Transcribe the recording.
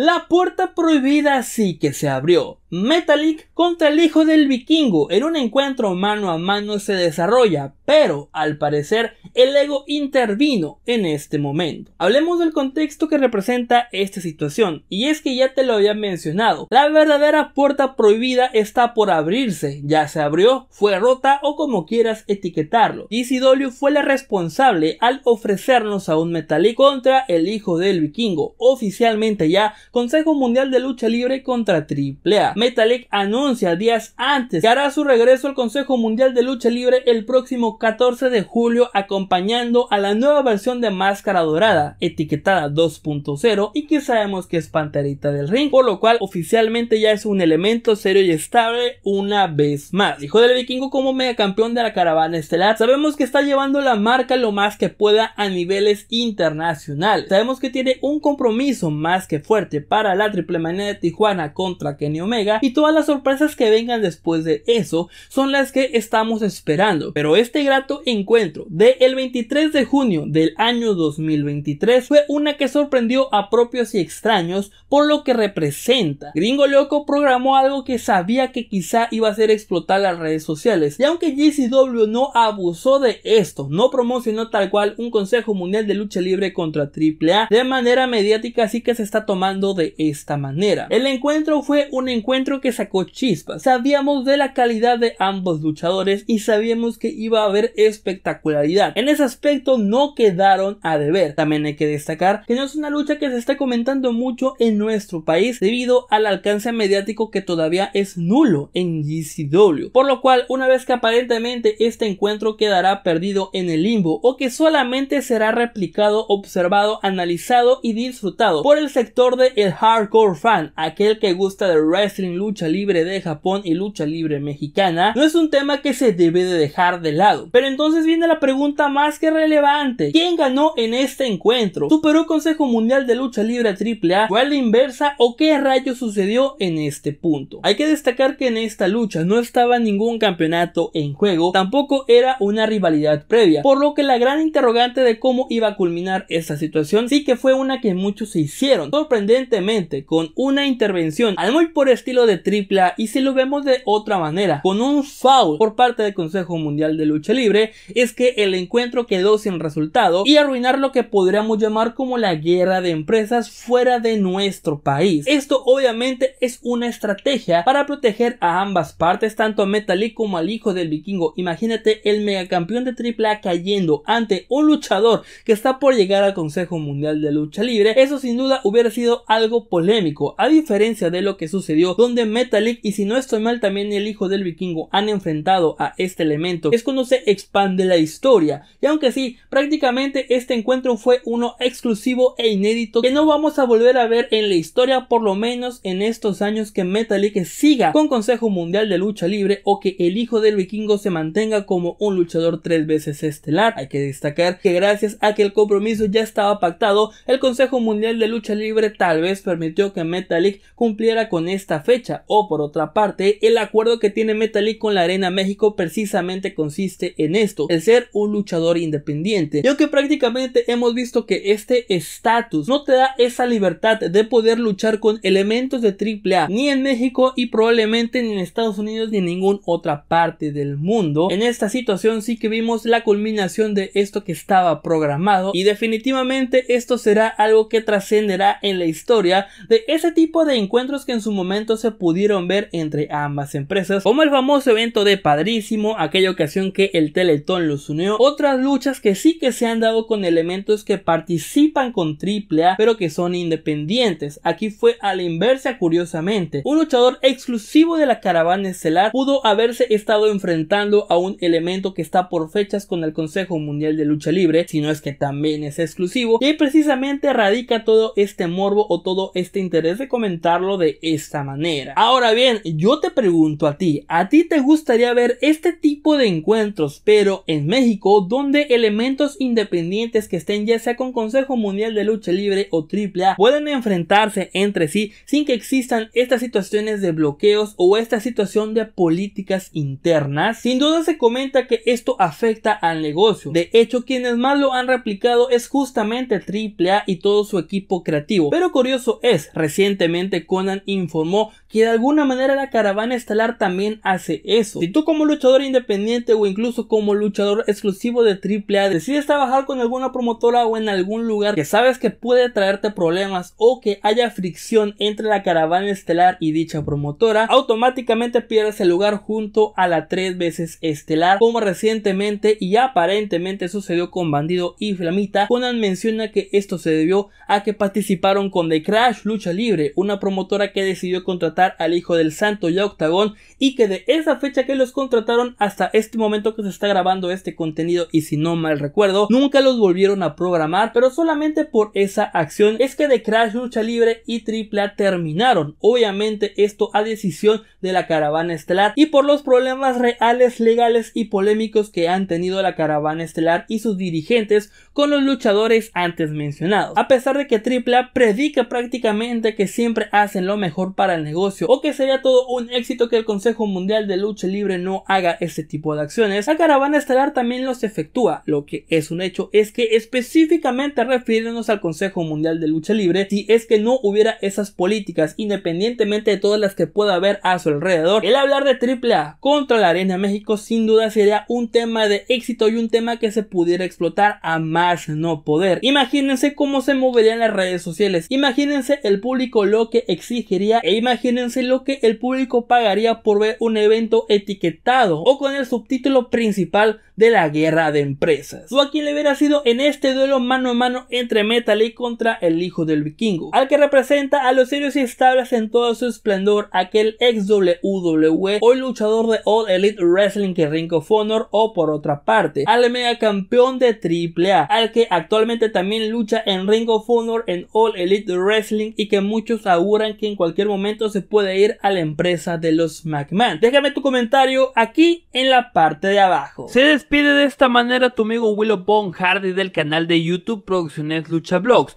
La puerta prohibida sí que se abrió, Metalik contra el hijo del vikingo en un encuentro mano a mano se desarrolla, pero al parecer el ego intervino en este momento. Hablemos del contexto que representa esta situación, y es que ya te lo había mencionado, la verdadera puerta prohibida está por abrirse, ya se abrió, fue rota o como quieras etiquetarlo. Isidorio fue la responsable al ofrecernos a un Metalik contra el hijo del vikingo, oficialmente ya Consejo Mundial de Lucha Libre contra Triple A. Metalik anuncia días antes que hará su regreso al Consejo Mundial de Lucha Libre el próximo 14 de julio acompañando a la nueva versión de Máscara Dorada, etiquetada 2.0 y que sabemos que es Panterita del Ring, por lo cual oficialmente ya es un elemento serio y estable una vez más. Hijo del vikingo como megacampeón de la caravana estelar, sabemos que está llevando la marca lo más que pueda a niveles internacionales. Sabemos que tiene un compromiso más que fuerte para la triple manía de Tijuana contra Kenny Omega y todas las sorpresas que vengan después de eso son las que estamos esperando. Pero este grato encuentro del el 23 de junio del año 2023 fue una que sorprendió a propios y extraños por lo que representa. Gringo Loco programó algo que sabía que quizá iba a ser explotar las redes sociales y aunque GCW no abusó de esto, no promocionó tal cual un Consejo Mundial de Lucha Libre contra AAA de manera mediática, así que se está tomando de esta manera. El encuentro fue un encuentro que sacó chispas. Sabíamos de la calidad de ambos luchadores y sabíamos que iba a haber espectacularidad. En ese aspecto no quedaron a deber. También hay que destacar que no es una lucha que se está comentando mucho en nuestro país debido al alcance mediático que todavía es nulo en GCW. Por lo cual, una vez que aparentemente este encuentro quedará perdido en el limbo o que solamente será replicado, observado, analizado y disfrutado por el sector de el hardcore fan, aquel que gusta de wrestling lucha libre de Japón y lucha libre mexicana, no es un tema que se debe de dejar de lado. Pero entonces viene la pregunta más que relevante. ¿Quién ganó en este encuentro? ¿Superó Consejo Mundial de Lucha Libre AAA? ¿Fue a la inversa o qué rayo sucedió en este punto? Hay que destacar que en esta lucha no estaba ningún campeonato en juego, tampoco era una rivalidad previa, por lo que la gran interrogante de cómo iba a culminar esta situación sí que fue una que muchos se hicieron, sorprendentemente con una intervención al muy por estilo de tripla y si lo vemos de otra manera, con un foul por parte del Consejo Mundial de Lucha Libre, es que el encuentro quedó sin resultado y arruinar lo que podríamos llamar como la guerra de empresas fuera de nuestro país. Esto obviamente es una estrategia para proteger a ambas partes, tanto a Metal Metalik como al hijo del vikingo. Imagínate el megacampeón de tripla cayendo ante un luchador que está por llegar al Consejo Mundial de Lucha Libre. Eso sin duda hubiera sido algo polémico, a diferencia de lo que sucedió de Metalik y si no estoy mal también el hijo del vikingo han enfrentado a este elemento, es cuando se expande la historia. Y aunque sí, prácticamente este encuentro fue uno exclusivo e inédito que no vamos a volver a ver en la historia, por lo menos en estos años que Metalik siga con Consejo Mundial de Lucha Libre o que el hijo del vikingo se mantenga como un luchador tres veces estelar. Hay que destacar que gracias a que el compromiso ya estaba pactado, el Consejo Mundial de Lucha Libre tal vez permitió que Metalik cumpliera con esta fecha. O por otra parte, el acuerdo que tiene Metalik con la Arena México precisamente consiste en esto, el ser un luchador independiente. Y que prácticamente hemos visto que este estatus no te da esa libertad de poder luchar con elementos de AAA ni en México y probablemente ni en Estados Unidos ni en ninguna otra parte del mundo, en esta situación sí que vimos la culminación de esto que estaba programado y definitivamente esto será algo que trascenderá en la historia de ese tipo de encuentros que en su momento se pudieron ver entre ambas empresas, como el famoso evento de Padrísimo, aquella ocasión que el Teletón los unió, otras luchas que sí que se han dado con elementos que participan con AAA pero que son independientes. Aquí fue a la inversa curiosamente. Un luchador exclusivo de la caravana estelar pudo haberse estado enfrentando a un elemento que está por fechas con el Consejo Mundial de Lucha Libre, si no es que también es exclusivo, y precisamente radica todo este morbo o todo este interés de comentarlo de esta manera. Ahora bien, yo te pregunto a ti, ¿a ti te gustaría ver este tipo de encuentros, pero en México, donde elementos independientes que estén ya sea con Consejo Mundial de Lucha Libre o AAA pueden enfrentarse entre sí sin que existan estas situaciones de bloqueos o esta situación de políticas internas? Sin duda se comenta que esto afecta al negocio. De hecho, quienes más lo han replicado es justamente AAA y todo su equipo creativo. Pero curioso es, recientemente Conan informó que de alguna manera la caravana estelar también hace eso. Si tú como luchador independiente o incluso como luchador exclusivo de AAA decides trabajar con alguna promotora o en algún lugar que sabes que puede traerte problemas o que haya fricción entre la caravana estelar y dicha promotora, automáticamente pierdes el lugar junto a la tres veces estelar como recientemente y aparentemente sucedió con Bandido y Flamita. Conan menciona que esto se debió a que participaron con The Crash Lucha Libre, una promotora que decidió contratar al hijo del santo y Octagón y que de esa fecha que los contrataron hasta este momento que se está grabando este contenido y si no mal recuerdo nunca los volvieron a programar pero solamente por esa acción es que de Crash Lucha Libre y Tripla terminaron obviamente esto a decisión de la caravana estelar y por los problemas reales legales y polémicos que han tenido la caravana estelar y sus dirigentes con los luchadores antes mencionados a pesar de que Tripla predica prácticamente que siempre hacen lo mejor para el negocio o que sería todo un éxito que el Consejo Mundial de Lucha Libre no haga ese tipo de acciones, la caravana estelar también los efectúa. Lo que es un hecho es que específicamente refiriéndonos al Consejo Mundial de Lucha Libre, si es que no hubiera esas políticas, independientemente de todas las que pueda haber a su alrededor, el hablar de AAA contra la Arena México sin duda sería un tema de éxito y un tema que se pudiera explotar a más no poder. Imagínense cómo se moverían las redes sociales, imagínense el público lo que exigiría e imagínense lo que el público pagaría por ver un evento etiquetado o con el subtítulo principal de la guerra de empresas. O a quien le hubiera sido en este duelo mano a mano entre Metal contra el hijo del vikingo, al que representa a los serios y estables en todo su esplendor, aquel ex WWE hoy luchador de All Elite Wrestling que Ring of Honor o por otra parte, al mega campeón de AAA, al que actualmente también lucha en Ring of Honor en All Elite Wrestling y que muchos auguran que en cualquier momento se puede ir a la empresa de los McMahon. Déjame tu comentario aquí en la parte de abajo. Se despide de esta manera tu amigo Willow Bone Hardy del canal de YouTube Producciones Lucha Blogs